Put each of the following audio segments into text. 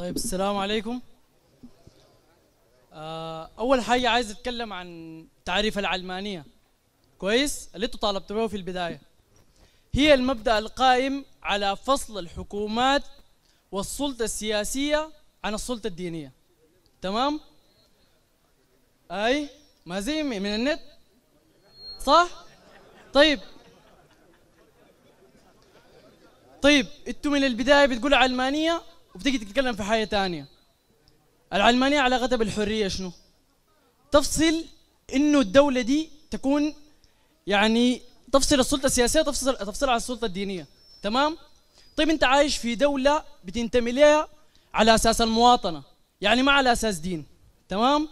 طيب السلام عليكم آه، اول حاجه عايز اتكلم عن تعريف العلمانيه كويس اللي انتوا طالبتوا في البدايه هي المبدا القائم على فصل الحكومات والسلطه السياسيه عن السلطه الدينيه تمام اي ما زي من النت صح طيب طيب انتوا من البدايه بتقولوا علمانيه وبتيجي تتكلم في حاجه ثانيه العلمانيه علاقتها بالحريه شنو؟ تفصل انه الدوله دي تكون يعني تفصل السلطه السياسيه تفصل تفصل على السلطه الدينيه تمام؟ طيب انت عايش في دوله بتنتمي ليها على اساس المواطنه يعني ما على اساس دين تمام؟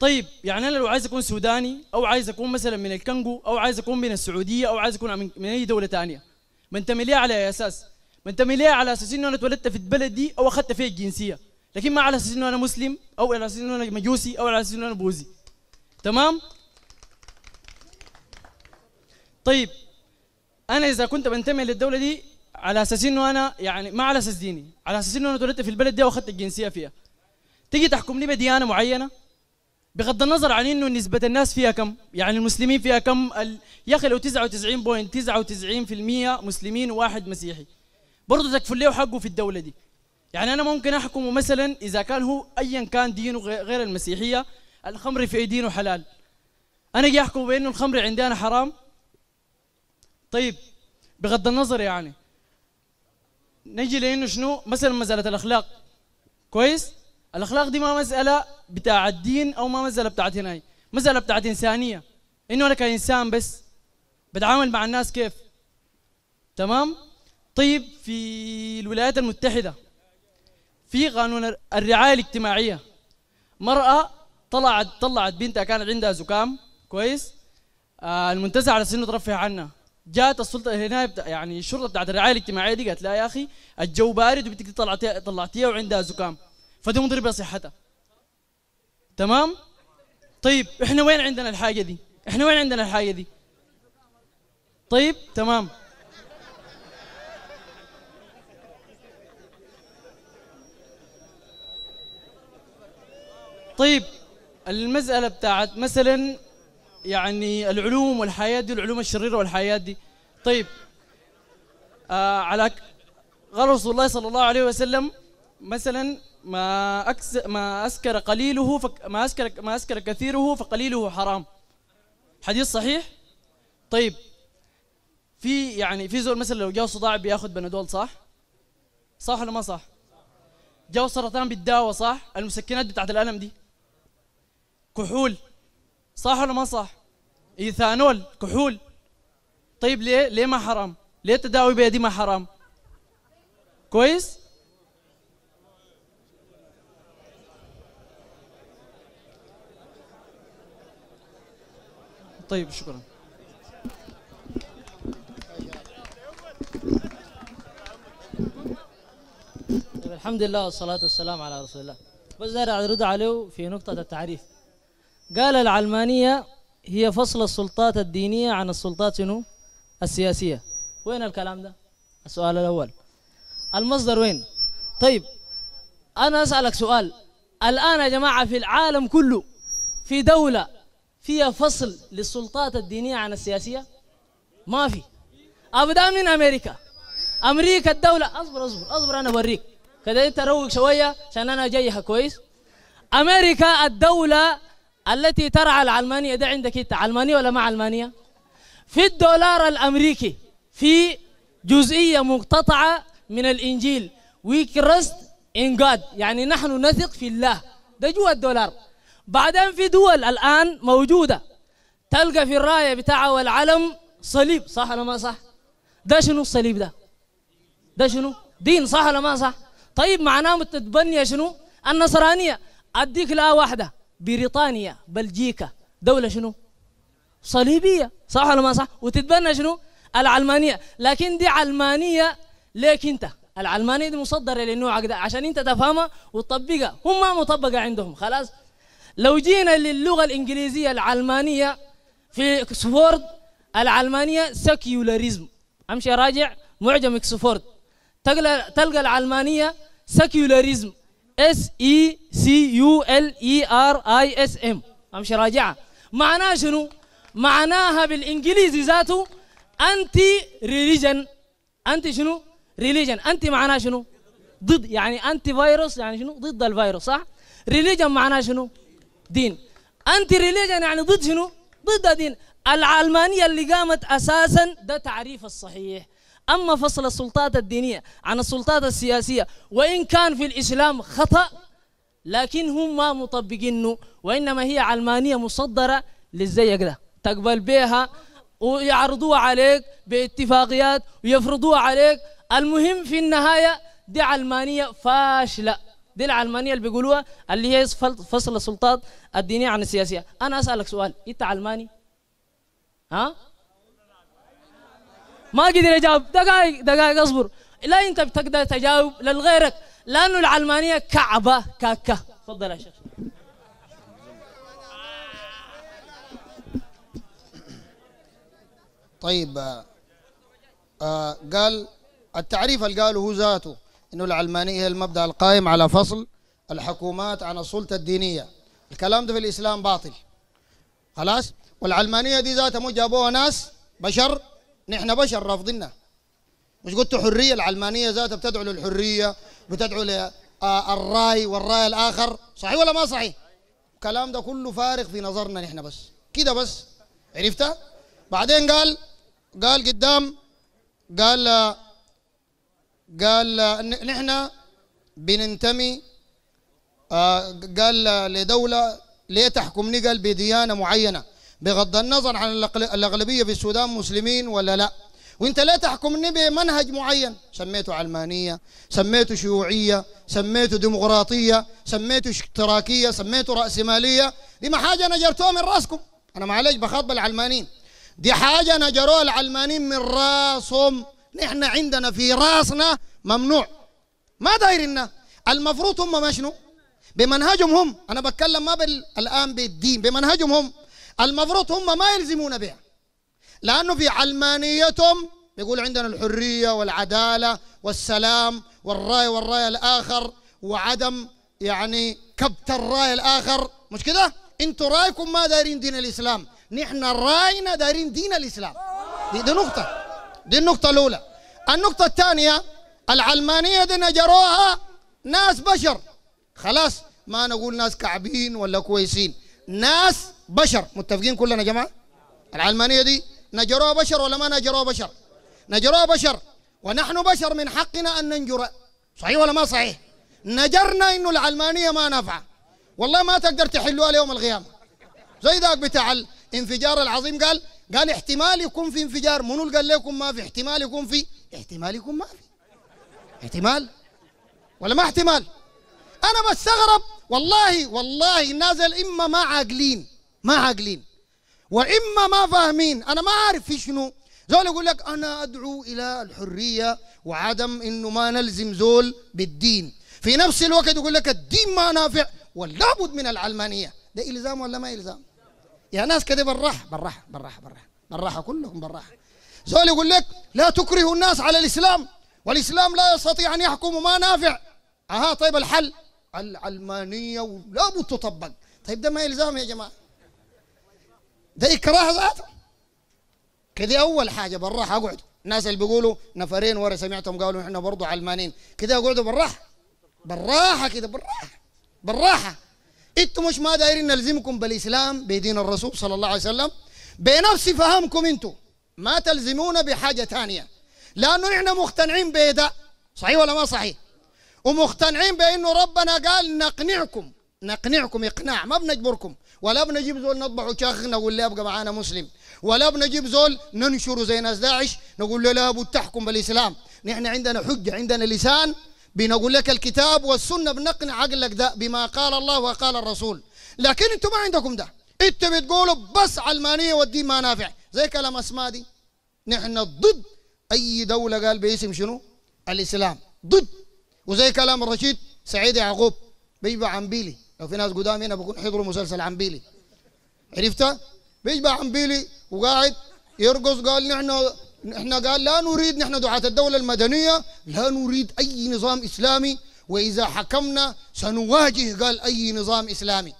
طيب يعني انا لو عايز اكون سوداني او عايز اكون مثلا من الكنغو او عايز اكون من السعوديه او عايز اكون من اي دوله ثانيه بنتمي ليها على اساس منتمي ليها على اساس انه انا اتولدت في البلد دي او اخذت فيها الجنسيه لكن ما على اساس انه انا مسلم او على اساس انه انا مجوسي او على اساس انه انا بوذي تمام طيب انا اذا كنت بنتمي للدوله دي على اساس انه انا يعني ما على اساس ديني على اساس انه انا اتولدت في البلد دي واخذت الجنسيه فيها تيجي تحكم لي بديانه معينه بغض النظر عن انه نسبه الناس فيها كم يعني المسلمين فيها كم ال... يا اخي لو 99.99% .99 مسلمين وواحد مسيحي برضه تكفل له حقه في الدوله دي يعني انا ممكن احكمه مثلا اذا كان هو ايا كان دينه غير المسيحيه الخمر في دينه حلال انا اجي احكم بانه الخمر عندي انا حرام طيب بغض النظر يعني نجي لانه شنو مثلا مساله الاخلاق كويس الاخلاق دي ما مساله بتاع الدين او ما مساله بتاعت هناي مساله بتاعت انسانيه انه انا كانسان بس بتعامل مع الناس كيف تمام طيب في الولايات المتحدة في قانون الرعاية الاجتماعية مرأة طلعت طلعت بنتها كانت عندها زكام كويس آه المنتزه على سنه ترفع عنها جات السلطه هنا يعني الشرطه بتاعت الرعايه الاجتماعيه دي قالت لا يا اخي الجو بارد وبنتك طلعتيها طلعتيها وعندها زكام فدي مضربه صحتها تمام طيب احنا وين عندنا الحاجه دي احنا وين عندنا الحاجه دي طيب تمام طيب المسألة بتاعت مثلا يعني العلوم والحياة دي العلوم الشريرة والحياة دي طيب آه على قال رسول الله صلى الله عليه وسلم مثلا ما أكس ما أسكر قليله فك ما أسكر ما أسكر كثيره فقليله حرام حديث صحيح طيب في يعني في زول مثلا لو جاء صداع بياخذ بنادول صح صح ولا ما صح جاء سرطان بالدواء صح المسكنات بتاعت الألم دي كحول صح ولا ما صح ايثانول كحول طيب ليه ليه ما حرام ليه التداوي بيدي ما حرام كويس طيب شكرا طيب، الحمد لله والصلاة والسلام على رسول الله بس أرد عليه في نقطة التعريف قال العلمانية هي فصل السلطات الدينية عن السلطات شنو السياسية وين الكلام ده السؤال الأول المصدر وين طيب أنا أسألك سؤال الآن يا جماعة في العالم كله في دولة فيها فصل للسلطات الدينية عن السياسية ما في أبدا من أمريكا أمريكا الدولة أصبر أصبر أصبر أنا أوريك كده أنت روق شوية عشان أنا جايها كويس أمريكا الدولة التي ترعى العلمانية ده عندك انت علمانية ولا ما علمانية في الدولار الأمريكي في جزئية مقتطعة من الإنجيل we trust in God يعني نحن نثق في الله ده جوا الدولار بعدين في دول الآن موجودة تلقى في الراية بتاعها والعلم صليب صح ولا ما صح ده شنو الصليب ده ده شنو دين صح ولا ما صح طيب معناه تتبني شنو النصرانية أديك لا واحدة بريطانيا بلجيكا دولة شنو صليبية صح ولا ما صح وتتبنى شنو العلمانية لكن دي علمانية ليك انت العلمانية دي مصدرة لنوعك ده عشان انت تفهمها وتطبقها هم ما مطبقة عندهم خلاص لو جينا للغة الإنجليزية العلمانية في اكسفورد العلمانية سكيولاريزم امشي راجع معجم اكسفورد تلقى العلمانية سكيولاريزم اس اي سي يو ال اي ار اي اس ام امشي راجعها معناها شنو؟ معناها بالانجليزي ذاته انتي ريليجن انتي شنو؟ ريليجن انتي معناها شنو؟ ضد يعني انتي فيروس يعني شنو؟ ضد الفيروس صح؟ ريليجن معناها شنو؟ دين انتي ريليجن يعني ضد شنو؟ ضد الدين العلمانيه اللي قامت اساسا ده تعريف الصحيح أما فصل السلطات الدينية عن السلطات السياسية وإن كان في الإسلام خطأ لكن هم ما مطبقينه وإنما هي علمانية مصدرة للزيق ده تقبل بها ويعرضوها عليك باتفاقيات ويفرضوها عليك المهم في النهاية دي علمانية فاشلة دي العلمانية اللي بيقولوها اللي هي فصل السلطات الدينية عن السياسية أنا أسألك سؤال أنت علماني؟ ها؟ ما قدر يجاوب دقائق دقائق اصبر لا انت بتقدر تجاوب لغيرك لانه العلمانيه كعبه كاكه تفضل يا شيخ طيب آه،, آه قال التعريف اللي قاله هو ذاته انه العلمانيه هي المبدا القائم على فصل الحكومات عن السلطه الدينيه الكلام ده في الاسلام باطل خلاص والعلمانيه دي ذاتها مو جابوها ناس بشر نحن بشر رافضينها مش قلت حرية العلمانية ذاتها بتدعو للحرية بتدعو للرأي والرأي الآخر صحيح ولا ما صحيح الكلام ده كله فارغ في نظرنا نحن بس كده بس عرفتها بعدين قال قال قدام قال قال نحن بننتمي قال لدولة ليه تحكمني قال بديانة معينة بغض النظر عن الأغلبية في السودان مسلمين ولا لا وانت لا تحكمني بمنهج معين سميته علمانية سميته شيوعية سميته ديمقراطية سميته اشتراكية سميته رأسمالية دي ما حاجة نجرتوها من راسكم أنا معلش بخاطب العلمانيين دي حاجة نجروها العلمانيين من راسهم نحن عندنا في راسنا ممنوع ما دايرنا المفروض هم ما شنو بمنهجهم هم أنا بتكلم ما بال... الآن بالدين بمنهجهم هم المفروض هم ما يلزمون بها لأنه في علمانيتهم يقول عندنا الحرية والعدالة والسلام والرأي والرأي الآخر وعدم يعني كبت الرأي الآخر مش كده؟ انتوا رأيكم ما دارين دين الإسلام نحن رأينا دارين دين الإسلام دي, دي نقطة دي النقطة الأولى النقطة الثانية العلمانية دي نجروها ناس بشر خلاص ما نقول ناس كعبين ولا كويسين ناس بشر متفقين كلنا يا جماعه العلمانيه دي نجروها بشر ولا ما نجروها بشر نجروها بشر ونحن بشر من حقنا ان ننجر صحيح ولا ما صحيح نجرنا انه العلمانيه ما نافعه والله ما تقدر تحلوها ليوم القيامه زي ذاك بتاع الانفجار العظيم قال قال احتمال يكون في انفجار منو قال لكم ما في احتمال يكون في احتمال يكون ما في احتمال ولا ما احتمال انا بستغرب والله والله نازل اما ما عاقلين ما عاقلين واما ما فاهمين انا ما عارف في شنو زول يقول لك انا ادعو الى الحريه وعدم انه ما نلزم زول بالدين في نفس الوقت يقول لك الدين ما نافع ولابد من العلمانيه ده الزام ولا ما الزام يا ناس كده براح براح براح براح براح كلهم براح زول يقول لك لا تكره الناس على الاسلام والاسلام لا يستطيع ان يحكم ما نافع اها طيب الحل العلمانيه ولا تطبق طيب ده ما الزام يا جماعه ده إكراه ذاته كده أول حاجة بالراحة أقعد الناس اللي بيقولوا نفرين ورا سمعتهم قالوا إحنا برضو علمانين كده أقعدوا بالراحة بالراحة كده بالراحة بالراحة انتوا مش ما دايرين نلزمكم بالإسلام بدين الرسول صلى الله عليه وسلم بنفس فهمكم انتوا ما تلزمونا بحاجة ثانية لأنه إحنا مقتنعين بده صحيح ولا ما صحيح ومقتنعين بأنه ربنا قال نقنعكم نقنعكم اقناع ما بنجبركم ولا بنجيب زول نطبحه شاخنا ولا يبقى معانا مسلم ولا بنجيب زول ننشره زي ناس داعش نقول له لا تحكم بالاسلام نحن عندنا حجه عندنا لسان بنقول لك الكتاب والسنه بنقنع عقلك ده بما قال الله وقال الرسول لكن انتم ما عندكم ده انت بتقولوا بس علمانيه والدين ما نافع زي كلام اسماء دي نحن ضد اي دوله قال باسم شنو الاسلام ضد وزي كلام الرشيد سعيد يعقوب بيبقى عن بيلي لو في ناس قدام هنا بكون حضروا مسلسل عنبيلي عرفتها؟ بيجمع عنبيلي وقاعد يرقص قال نحن نحن قال لا نريد نحن دعاة الدولة المدنية لا نريد أي نظام إسلامي وإذا حكمنا سنواجه قال أي نظام إسلامي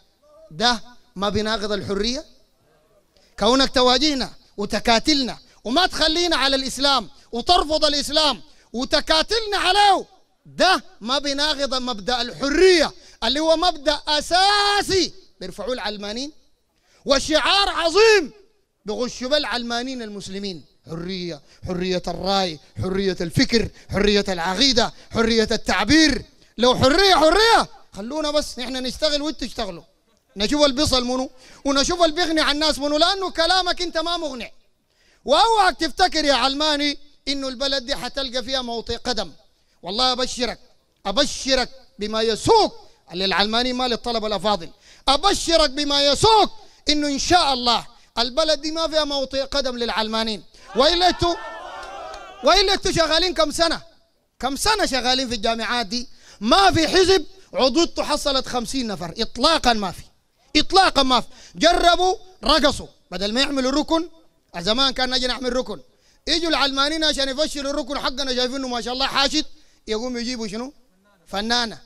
ده ما بناقض الحرية كونك تواجهنا وتكاتلنا وما تخلينا على الإسلام وترفض الإسلام وتكاتلنا عليه ده ما بناقض مبدأ الحرية اللي هو مبدا اساسي بيرفعوه العلمانيين وشعار عظيم بغشوا به العلمانيين المسلمين حريه حريه الراي حريه الفكر حريه العقيده حريه التعبير لو حريه حريه خلونا بس احنا نشتغل وانتوا تشتغلوا نشوف البيصل منو ونشوف اللي بيغني على الناس منو لانه كلامك انت ما مغنع واوعك تفتكر يا علماني انه البلد دي حتلقى فيها موطئ قدم والله ابشرك ابشرك بما يسوق للعلماني ما مال الطلبه الافاضل ابشرك بما يسوق انه ان شاء الله البلد دي ما فيها موطئ قدم للعلمانيين والا انتوا والا انتوا شغالين كم سنه كم سنه شغالين في الجامعات دي ما في حزب عضوته حصلت خمسين نفر اطلاقا ما في اطلاقا ما في جربوا رقصوا بدل ما يعملوا ركن زمان كان نجي نعمل ركن يجوا العلمانيين عشان يفشلوا الركن حقنا شايفينه ما شاء الله حاشد يقوم يجيبوا شنو فنانه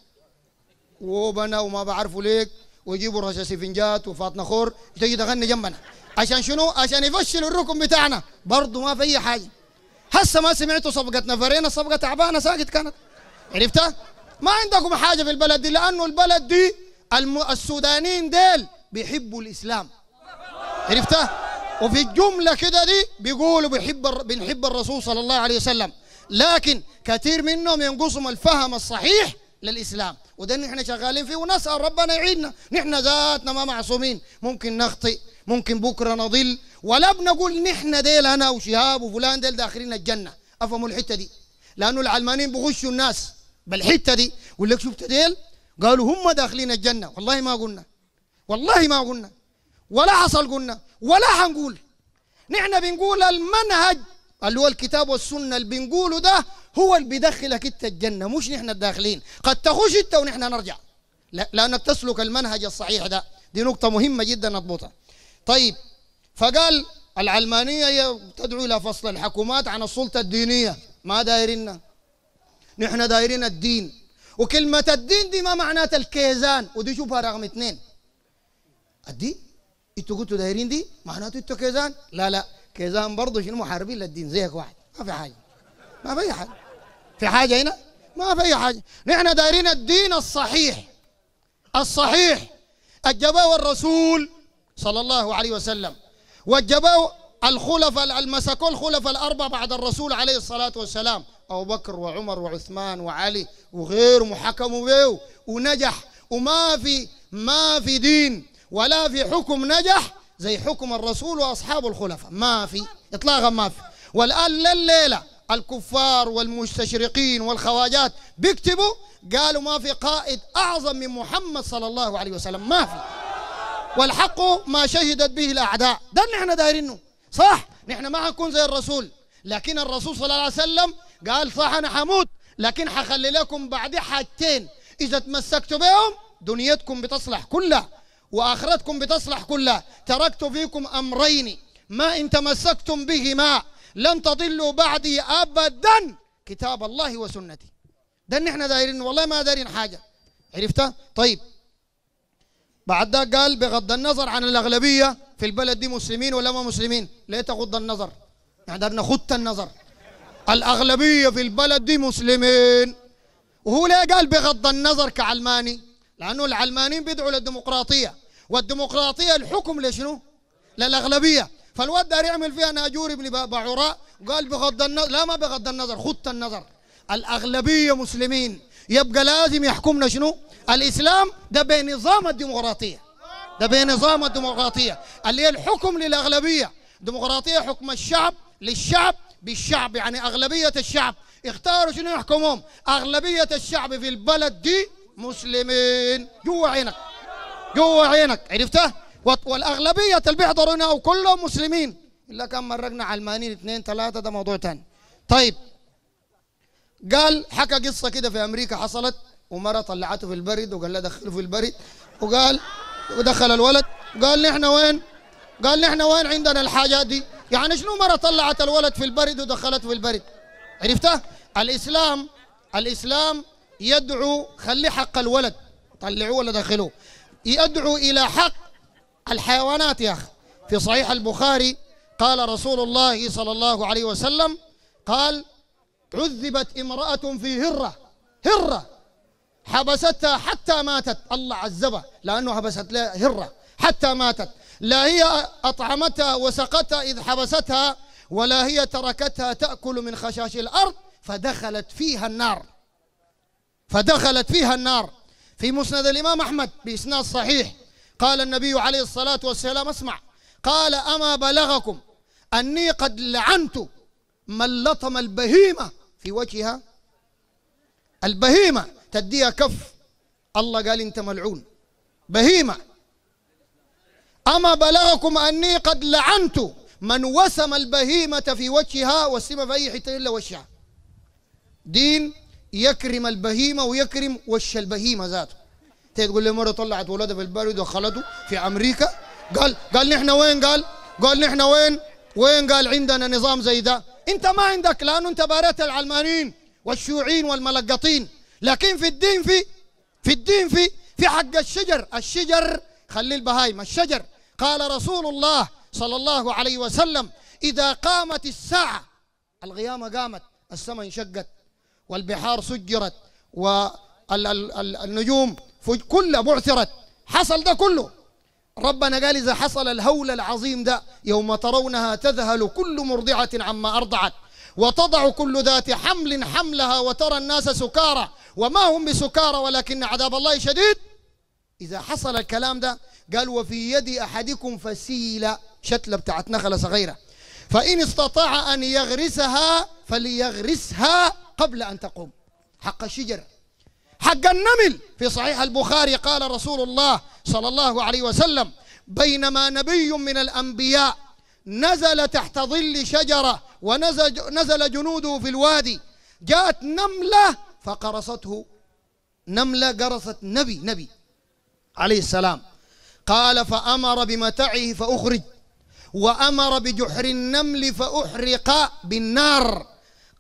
وبنا وما بعرفوا ليك ويجيبوا رشا سفنجات وفاطمه خور تجي تغني جنبنا عشان شنو؟ عشان يفشلوا الركن بتاعنا برضه ما في اي حاجه هسه ما سمعتوا صفقه نفرين الصفقه تعبانه ساكت كانت عرفتها؟ ما عندكم حاجه في البلد دي لانه البلد دي الم... السودانيين ديل بيحبوا الاسلام عرفتها؟ وفي الجمله كده دي بيقولوا بيحب الر... بنحب الرسول صلى الله عليه وسلم لكن كثير منهم ينقصهم الفهم الصحيح للإسلام وده اللي احنا شغالين فيه ونسأل ربنا يعيننا نحن ذاتنا ما معصومين ممكن نخطئ ممكن بكرة نضل ولا بنقول نحن ديل أنا وشهاب وفلان ديل داخلين الجنة أفهموا الحتة دي لأنه العلمانيين بغشوا الناس بالحتة دي يقول لك شفت ديل قالوا هم داخلين الجنة والله ما قلنا والله ما قلنا ولا حصل قلنا ولا حنقول نحن بنقول المنهج اللي هو الكتاب والسنة اللي بنقوله ده هو اللي بيدخلك انت الجنة مش نحن الداخلين قد تخش انت ونحن نرجع لا لأنك تسلك المنهج الصحيح ده دي نقطة مهمة جدا نضبطها طيب فقال العلمانية تدعو إلى فصل الحكومات عن السلطة الدينية ما دايرنا نحن دايرين الدين وكلمة الدين دي ما معناتها الكيزان ودي شوفها رقم اثنين الدين انتوا قلتوا دايرين دي معناته انتوا كيزان لا لا كيزان برضه شنو محاربين للدين زيك واحد ما في حاجه ما في اي حاجه في حاجه هنا ما في اي حاجه نحن دايرين الدين الصحيح الصحيح الجباه الرسول صلى الله عليه وسلم والجباه الخلفاء المسكوا الخلفاء الاربعه بعد الرسول عليه الصلاه والسلام ابو بكر وعمر وعثمان وعلي وغيرهم وحكموا به ونجح وما في ما في دين ولا في حكم نجح زي حكم الرسول واصحاب الخلفاء ما في اطلاقا ما في والان الليله الكفار والمستشرقين والخواجات بيكتبوا قالوا ما في قائد اعظم من محمد صلى الله عليه وسلم ما في والحق ما شهدت به الاعداء ده اللي احنا دايرينه صح نحن ما حنكون زي الرسول لكن الرسول صلى الله عليه وسلم قال صح انا حموت لكن حخلي لكم بعد حاجتين اذا تمسكتوا بهم دنيتكم بتصلح كلها وآخرتكم بتصلح كلها تركت فيكم أمرين ما إن تمسكتم بهما لن تضلوا بعدي أبدا كتاب الله وسنتي ده إن إحنا دايرين والله ما دايرين حاجة عرفتها؟ طيب بعد ده قال بغض النظر عن الأغلبية في البلد دي مسلمين ولا ما مسلمين ليه تغض النظر؟ يعني دارنا خدت النظر الأغلبية في البلد دي مسلمين وهو ليه قال بغض النظر كعلماني لأنه العلمانيين بيدعوا للديمقراطية والديمقراطية الحكم لشنو؟ للأغلبية فالواد ده يعمل فيها ناجور ابن بعراء وقال بغض النظر لا ما بغض النظر خط النظر الأغلبية مسلمين يبقى لازم يحكمنا شنو؟ الإسلام ده بنظام الديمقراطية ده بنظام الديمقراطية اللي هي الحكم للأغلبية ديمقراطية حكم الشعب للشعب بالشعب يعني أغلبية الشعب اختاروا شنو يحكمهم أغلبية الشعب في البلد دي مسلمين جوا عينك جوا عينك عرفتها والاغلبيه اللي بيحضروا هنا وكلهم مسلمين الا كان مرقنا علمانيين اثنين ثلاثه ده موضوع ثاني طيب قال حكى قصه كده في امريكا حصلت ومره طلعته في البرد وقال لا دخله في البرد وقال ودخل الولد قال نحن وين؟ قال نحن وين عندنا الحاجات دي؟ يعني شنو مره طلعت الولد في البرد ودخلته في البرد؟ عرفتها؟ الاسلام الاسلام يدعو خلي حق الولد طلعوه ولا دخلوه يدعو إلى حق الحيوانات يا أخي في صحيح البخاري قال رسول الله صلى الله عليه وسلم قال عذبت امرأة في هرة هرة حبستها حتى ماتت الله عذبها لأنه حبست لها هرة حتى ماتت لا هي أطعمتها وسقتها إذ حبستها ولا هي تركتها تأكل من خشاش الأرض فدخلت فيها النار فدخلت فيها النار في مسند الإمام أحمد بإسناد صحيح قال النبي عليه الصلاة والسلام اسمع قال أما بلغكم أني قد لعنت من لطم البهيمة في وجهها البهيمة تديها كف الله قال أنت ملعون بهيمة أما بلغكم أني قد لعنت من وسم البهيمة في وجهها وسم في أي حتة إلا وشها دين يكرم البهيمه ويكرم وش البهيمه ذاته تقول لي مره طلعت ولادها في البر ودخلته في امريكا قال قال نحن وين قال قال نحن وين وين قال عندنا نظام زي ده انت ما عندك لانه انت بارات العلمانيين والشيوعيين والملقطين لكن في الدين في في الدين في في حق الشجر الشجر خلي البهايم الشجر قال رسول الله صلى الله عليه وسلم إذا قامت الساعة القيامة قامت السماء انشقت والبحار سجرت والنجوم كلها بعثرت حصل ده كله ربنا قال إذا حصل الهول العظيم ده يوم ترونها تذهل كل مرضعة عما أرضعت وتضع كل ذات حمل حملها وترى الناس سكارى وما هم بسكارى ولكن عذاب الله شديد إذا حصل الكلام ده قال وفي يد أحدكم فسيلة شتلة بتاعت نخلة صغيرة فإن استطاع أن يغرسها فليغرسها قبل أن تقوم حق الشجر حق النمل في صحيح البخاري قال رسول الله صلى الله عليه وسلم بينما نبي من الأنبياء نزل تحت ظل شجرة ونزل جنوده في الوادي جاءت نملة فقرصته نملة قرصت نبي نبي عليه السلام قال فأمر بمتعه فأخرج وأمر بجحر النمل فأحرق بالنار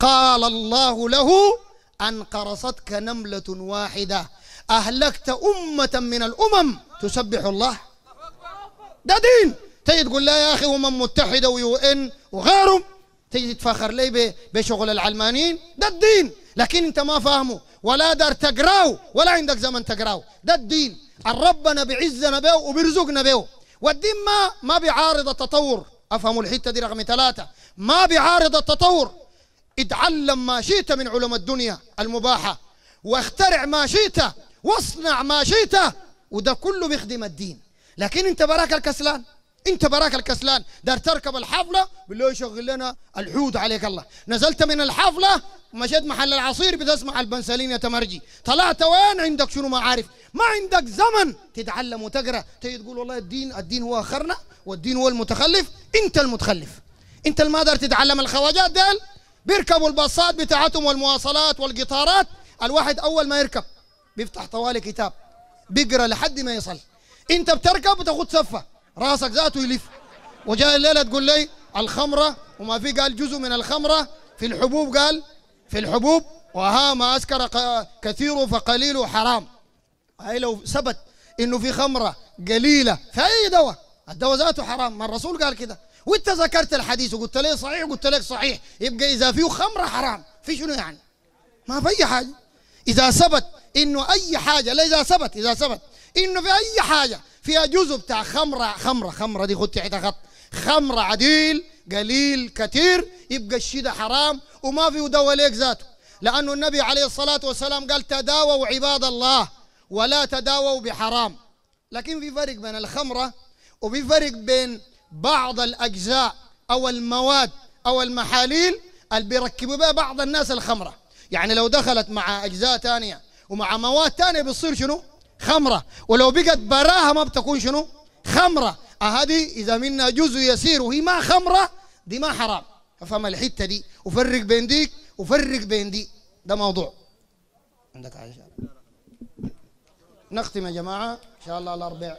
قال الله له أن قرصتك نملة واحدة أهلكت أمة من الأمم تسبح الله ده دين تجي تقول لا يا أخي أمم متحدة ويو إن وغيرهم تجي تتفاخر لي بشغل العلمانيين ده الدين لكن أنت ما فاهمه ولا دار تقراه ولا عندك زمن تقراه ده الدين الربنا بعزنا به وبرزقنا به والدين ما ما بيعارض التطور افهموا الحته دي رقم ثلاثه ما بيعارض التطور اتعلم ما شئت من علوم الدنيا المباحة واخترع ما شئت واصنع ما شئت وده كله بيخدم الدين لكن انت براك الكسلان انت براك الكسلان دار تركب الحفله بالله يشغل لنا الحوت عليك الله نزلت من الحفله مشيت محل العصير بتسمع البنسلين يتمرجي طلعت وين عندك شنو ما عارف ما عندك زمن تتعلم وتقرا تيجي تقول والله الدين الدين هو اخرنا والدين هو المتخلف انت المتخلف انت المادر تتعلم الخواجات ديال بيركبوا الباصات بتاعتهم والمواصلات والقطارات الواحد أول ما يركب بيفتح طوالي كتاب بيقرا لحد ما يصل انت بتركب وتاخذ سفه راسك ذاته يلف وجاء الليله تقول لي الخمره وما في قال جزء من الخمره في الحبوب قال في الحبوب وها ما اسكر كثير فقليل حرام هاي لو ثبت انه في خمره قليله في اي دواء الدواء ذاته حرام ما الرسول قال كده وانت ذكرت الحديث وقلت لي صحيح قلت لك صحيح يبقى اذا فيه خمره حرام في شنو يعني ما في اي حاجه اذا ثبت انه اي حاجه لا اذا ثبت اذا ثبت انه في اي حاجه فيها جزء بتاع خمره خمره خمره دي خد تحتها خط خمره عديل قليل كثير يبقى الشيء ده حرام وما فيه دواء ليك ذاته لانه النبي عليه الصلاه والسلام قال تداووا عباد الله ولا تداووا بحرام لكن في فرق بين الخمره وفي فرق بين بعض الأجزاء أو المواد أو المحاليل اللي بيركبوا بها بعض الناس الخمرة يعني لو دخلت مع أجزاء تانية ومع مواد تانية بتصير شنو خمرة ولو بقت براها ما بتكون شنو خمرة آه، هذه إذا منها جزء يسير وهي ما خمرة دي ما حرام افهم الحتة دي وفرق بين ديك وفرق بين دي ده موضوع عندك عايشة نختم يا جماعة إن شاء الله الأربع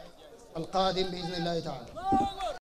القادم بإذن الله تعالى